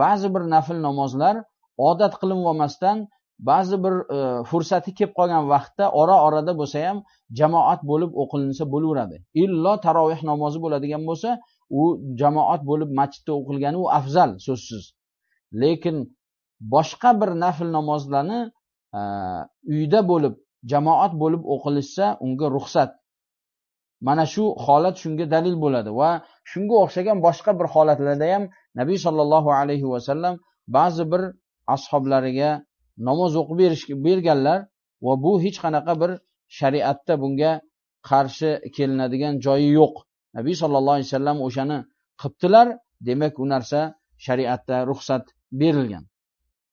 ba'zi bir nafl namozlar odat qilinolmasdan ba'zi bir e, fursati kelib qolgan vaqtda ora orada bo'lsa ham jamoat bo'lib o'qilinsa bo'laveradi illo taroveh namozi bo'ladigan bo'lsa u jamoat bo'lib masjidda o'qilgani u afzal so'zsiz lekin boshqa bir nafl namozlarni e, uyda bo'lib jamoat bo'lib o'qilishsa unga ruxsat mana shu holat shunga dalil bo'ladi va shunga o'xshagan boshqa bir holatlarda ham nabiy sollallohu alayhi vasallam ba'zi bir ashoblariga namoz o'qib berganlar va bu hech qanaqa bir shariatda bunga qarshi kelinadigan joyi yo'q nabiy sollallohu alayhi vasallam o'shani qilibdilar demak u narsa shariatda ruxsat berilgan